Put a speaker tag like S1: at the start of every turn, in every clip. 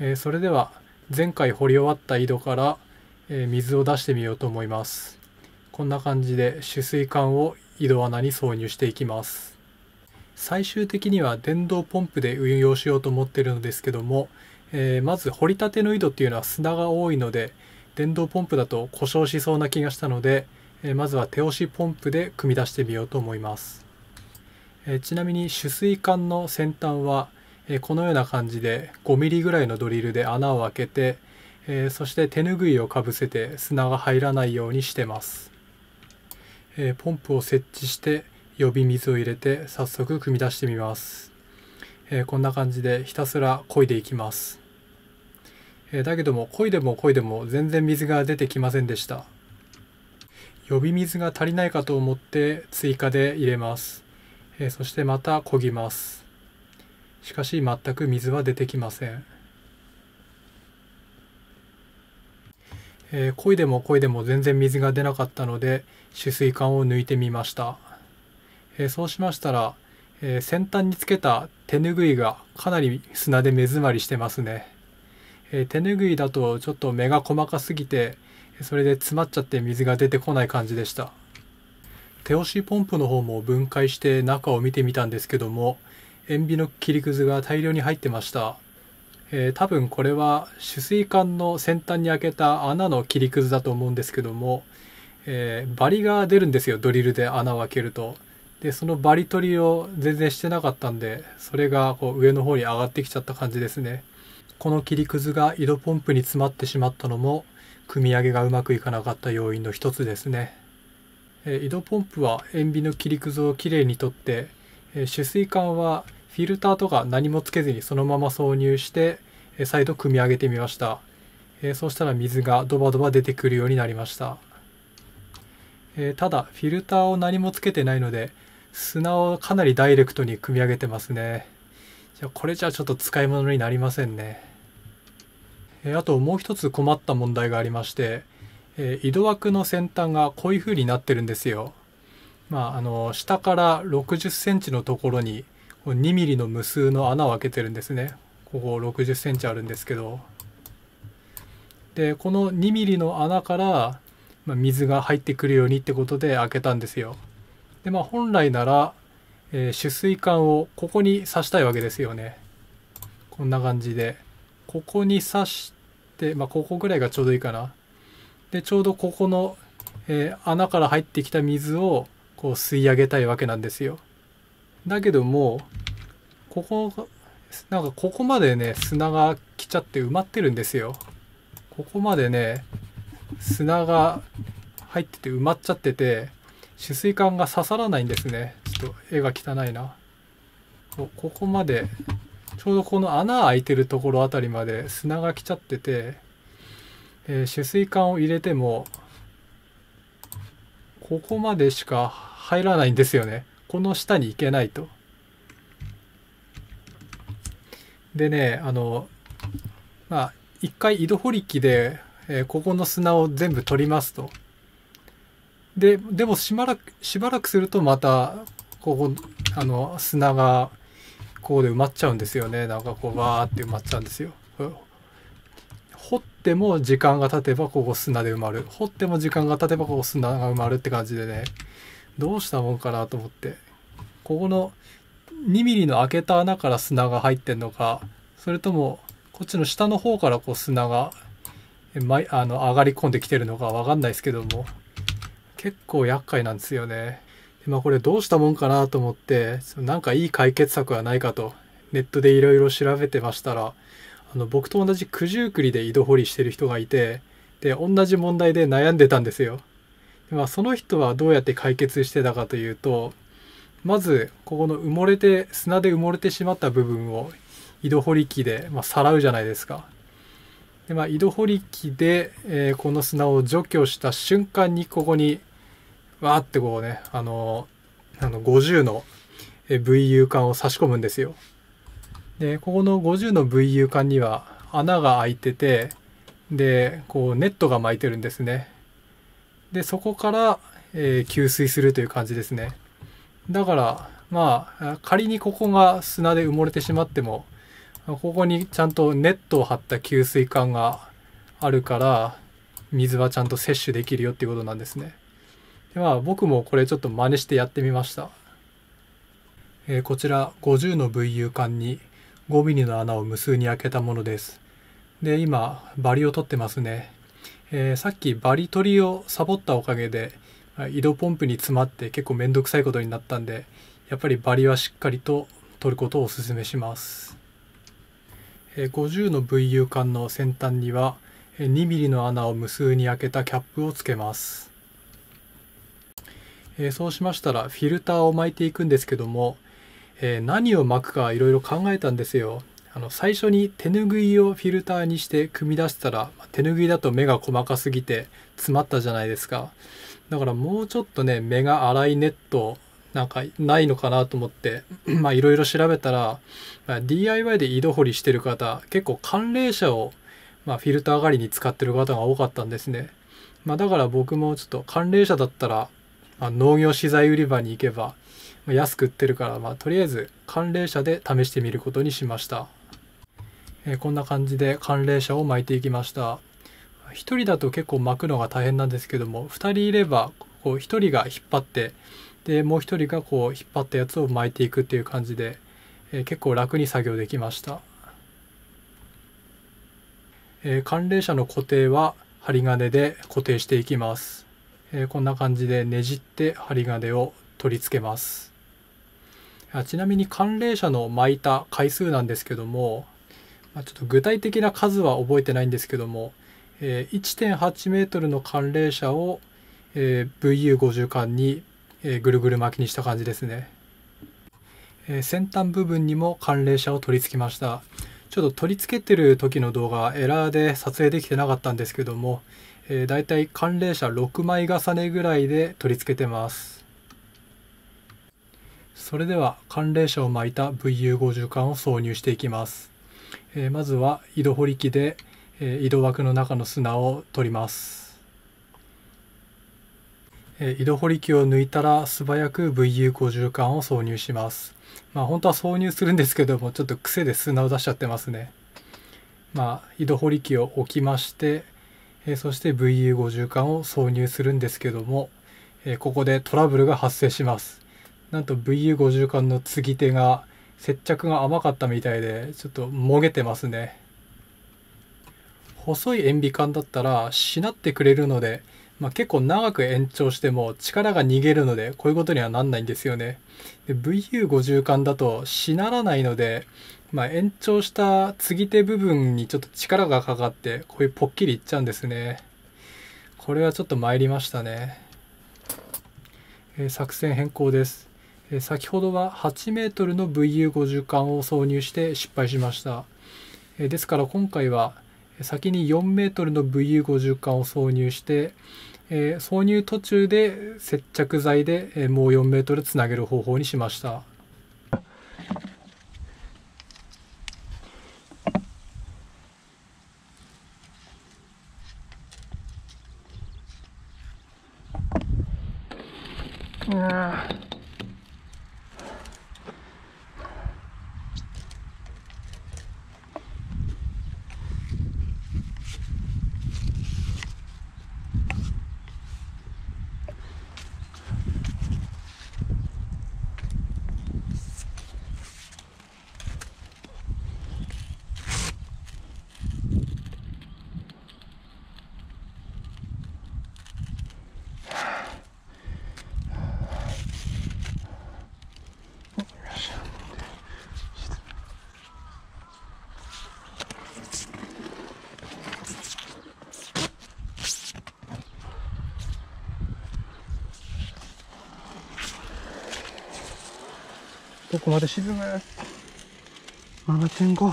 S1: えー、それでは前回掘り終わった井戸から、えー、水を出してみようと思いますこんな感じで取水管を井戸穴に挿入していきます最終的には電動ポンプで運用しようと思ってるのですけども、えー、まず掘りたての井戸っていうのは砂が多いので電動ポンプだと故障しそうな気がしたので、えまずは手押しポンプで組み出してみようと思います、えちなみに取水管の先端はえこのような感じで 5mm ぐらいのドリルで穴を開けて、えそして手ぬぐいをかぶせて砂が入らないようにしてます、えポンプを設置して予備水を入れて早速組み出してみます、えこんな感じでひたすら漕いでいきます、えだけども漕いでも漕いでも全然水が出てきませんでした予備水が足りないかと思って追加で入れます、えそしてまた漕ぎますしかし全く水は出てきません。えー、漕いでも漕いでも全然水が出なかったので取水管を抜いてみました。えー、そうしましたら、えー、先端につけた手ぬぐいがかなり砂で目詰まりしてますね。え手ぬぐいだとちょっと目が細かすぎてそれで詰まっちゃって水が出てこない感じでした。手押しポンプの方も分解して中を見てみたんですけども塩ビの切りくずが大量に入ってました。えー、多分これは取水管の先端に開けた穴の切りくずだと思うんですけども、えー、バリが出るんですよ、ドリルで穴を開けると。で、そのバリ取りを全然してなかったんで、それがこう上の方に上がってきちゃった感じですね。この切りくずが井戸ポンプに詰まってしまったのも、組み上げがうまくいかなかった要因の一つですね。え井戸ポンプは塩ビの切りくずをきれいに取って、え取水管はフィルターとか何もつけずにそのまま挿入して再度組み上げてみました。えそうしたら水がドバドバ出てくるようになりました。えただフィルターを何もつけてないので砂をかなりダイレクトに組み上げてますね。じゃこれじゃちょっと使い物になりませんね。えあともう一つ困った問題がありまして、え井戸枠の先端がこういう風になってるんですよ。まあ、あの、下から60センチのところに2ミリの無数の穴を開けてるんですねここ60 c ンチあるんですけどでこの2ミリの穴から、ま水が入ってくるようにってことで開けたんですよでまあ本来なら、えー、取水管をここに刺したいわけですよねこんな感じでここに刺してまあここぐらいがちょうどいいかなでちょうどここの、えー、穴から入ってきた水をこう吸い上げたいわけなんですよだけどもここがなんかここまでね砂が来ちゃって埋まってるんですよここまでね砂が入ってて埋まっちゃってて取水管が刺さらないんですねちょっと絵が汚いなここまでちょうどこの穴開いてるところあたりまで砂が来ちゃってて、えー、取水管を入れてもここまでしか入らないんですよねこの下に行けないと。でね、あの、まあ、一回井戸掘り機で、えー、ここの砂を全部取りますと。で、でもしばらく、しばらくするとまた、ここ、あの、砂が、ここで埋まっちゃうんですよね。なんかこう、わーって埋まっちゃうんですよ。掘っても時間が経てばここ砂で埋まる。掘っても時間が経てばここ砂が埋まるって感じでね、どうしたもんかなと思って。ここの2 m m の開けた穴から砂が入ってんのか、それとも、こっちの下の方からこう砂が、ま、あの、上がり込んできてるのかわかんないですけども、結構厄介なんですよね。でまあこれどうしたもんかなと思って、なんかいい解決策はないかと、ネットでいろいろ調べてましたら、あの、僕と同じ九十九里で井戸掘りしてる人がいて、で、同じ問題で悩んでたんですよ。まあ、その人はどうやって解決してたかというとまずここの埋もれて砂で埋もれてしまった部分を井戸掘り機で、まあ、さらうじゃないですか。でまあ、井戸掘り機で、えー、この砂を除去した瞬間にここにわーってこうねあのあの50の VU 管を差し込むんですよ。でここの50の VU 管には穴が開いててでこうネットが巻いてるんですね。で、そこから、えー、吸水するという感じですね。だから、まあ、仮にここが砂で埋もれてしまっても、ここにちゃんとネットを張った給水管があるから、水はちゃんと摂取できるよっていうことなんですね。でまあ、僕もこれちょっと真似してやってみました。えー、こちら50の VU 管に 5mm の穴を無数に開けたものです。で、今、バリを取ってますね。えー、さっきバリ取りをサボったおかげで移動ポンプに詰まって結構めんどくさいことになったんでやっぱりバリはしっかりと取ることをおすすめします、えー、50の VU 管の先端には 2mm の穴を無数に開けたキャップをつけますえそうしましたらフィルターを巻いていくんですけども、え何を巻くかいろいろ考えたんですよあの最初に手拭いをフィルターにして組み出したら手拭いだと目が細かすぎて詰まったじゃないですかだからもうちょっとね目が粗いネットなんかないのかなと思って まあいろいろ調べたら、まあ、DIY で井戸掘りしてる方結構寒冷車を、まあ、フィルター代わりに使ってる方が多かったんですね、まあ、だから僕もちょっと寒冷車だったら、まあ、農業資材売り場に行けば安く売ってるから、まあ、とりあえず寒冷車で試してみることにしました。えー、こんな感じで寒冷車を巻いていきました1人だと結構巻くのが大変なんですけども2人いればこう1人が引っ張ってでもう1人がこう引っ張ったやつを巻いていくっていう感じで、えー、結構楽に作業できました、えー、寒冷車の固定は針金で固定していきます、えこんな感じでねじって針金を取り付けますちなみに寒冷車の巻いた回数なんですけどもまあ、ちょっと具体的な数は覚えてないんですけども、えー、1.8メートルの寒冷車を、えー、VU50 巻に、えー、ぐるぐる巻きにした感じですね、えー、先端部分にも寒冷車を取り付けましたちょっと取り付けてる時の動画エラーで撮影できてなかったんですけども、えー、だいたい寒冷車6枚重ねぐらいで取り付けてますそれでは寒冷車を巻いた VU50 巻を挿入していきますえー、まずは井戸掘り機で、えー、井戸枠の中の砂を取ります、えー、井戸掘り機を抜いたら素早く VU50 缶を挿入しますまあ本当は挿入するんですけどもちょっと癖で砂を出しちゃってますねまあ井戸掘り機を置きまして、えー、そして VU50 缶を挿入するんですけども、えー、ここでトラブルが発生しますなんと VU50 缶の継ぎ手が接着が甘かったみたいでちょっともげてますね細い塩ビ管だったらしなってくれるので、まあ、結構長く延長しても力が逃げるのでこういうことにはなんないんですよねで VU50 管だとしならないので、まあ、延長した継ぎ手部分にちょっと力がかかってこういうポッキリいっちゃうんですねこれはちょっと参りましたね、えー、作戦変更です先ほどは8メートルの VU50 管を挿入して失敗しましたですから今回は先に4メートルの VU50 管を挿入して挿入途中で接着剤でもう4メートルつなげる方法にしましたどこまで沈む ?7.5。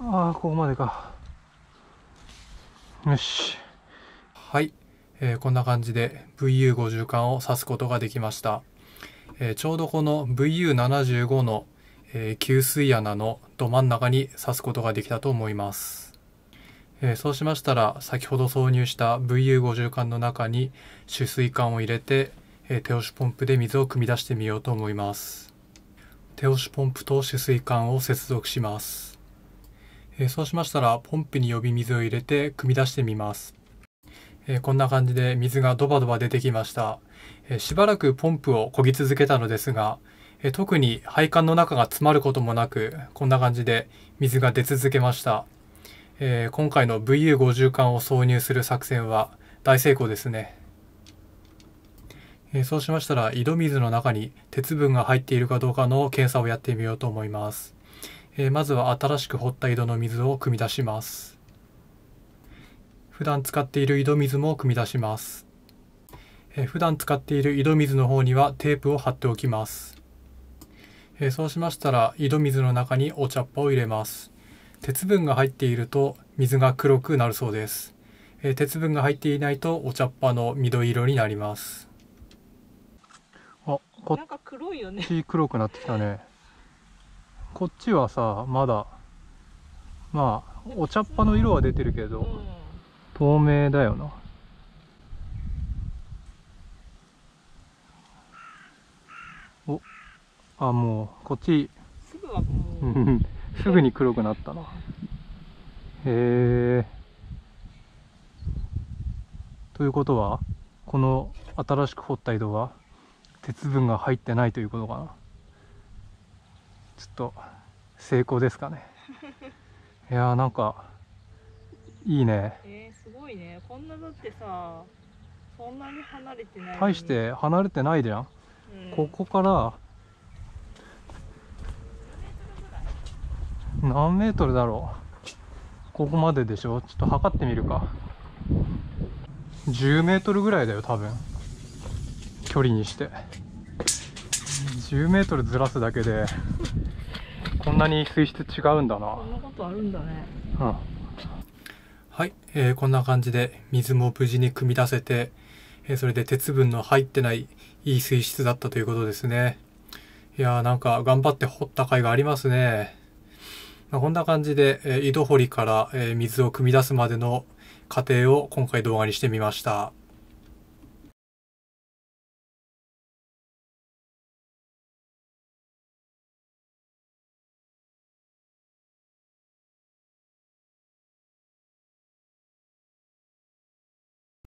S1: ああ、ここまでか。よし。はい。えー、こんな感じで VU50 巻を刺すことができました。えー、ちょうどこの VU75 の、えー、給水穴のど真ん中に刺すことができたと思います。えー、そうしましたら先ほど挿入した VU50 管の中に取水管を入れてえ手押しポンプで水を汲み出してみようと思います。手押しポンプと取水管を接続します。えそうしましたら、ポンプに呼び水を入れて汲み出してみます。えこんな感じで水がドバドバ出てきました。えしばらくポンプをこぎ続けたのですが、え特に配管の中が詰まることもなく、こんな感じで水が出続けました。え今回の VU50 管を挿入する作戦は大成功ですね。えそうしましたら井戸水の中に鉄分が入っているかどうかの検査をやってみようと思います、えまずは新しく掘った井戸の水を汲み出します普段使っている井戸水も汲み出します、え普段使っている井戸水の方にはテープを貼っておきます、えそうしましたら井戸水の中にお茶っ葉を入れます鉄分が入っていると水が黒くなるそうです、え鉄分が入っていないとお茶っ葉の緑色になりますこっち黒くなってきたねこっちはさまだまあお茶っ葉の色は出てるけど、うん、透明だよなおあもうこっちすぐはもうすぐに黒くなったなへえということはこの新しく掘った井戸は鉄分が入ってないということかなちょっと成功ですかね いやーなんかいいねえー、すごいねこんなだってさそんなに離れてない大して離れてないじゃん、うん、ここから何メートルだろうここまででしょちょっと測ってみるか10メートルぐらいだよ多分距離にして10メートルずらすだけでこんなに水質違うんだなこんなことあるんだね、うん、はい、えー、こんな感じで水も無事に汲み出せて、えー、それで鉄分の入ってないいい水質だったということですねいやーなんか頑張って掘った甲斐がありますね、まあ、こんな感じで、えー、井戸掘りから、えー、水を汲み出すまでの過程を今回動画にしてみました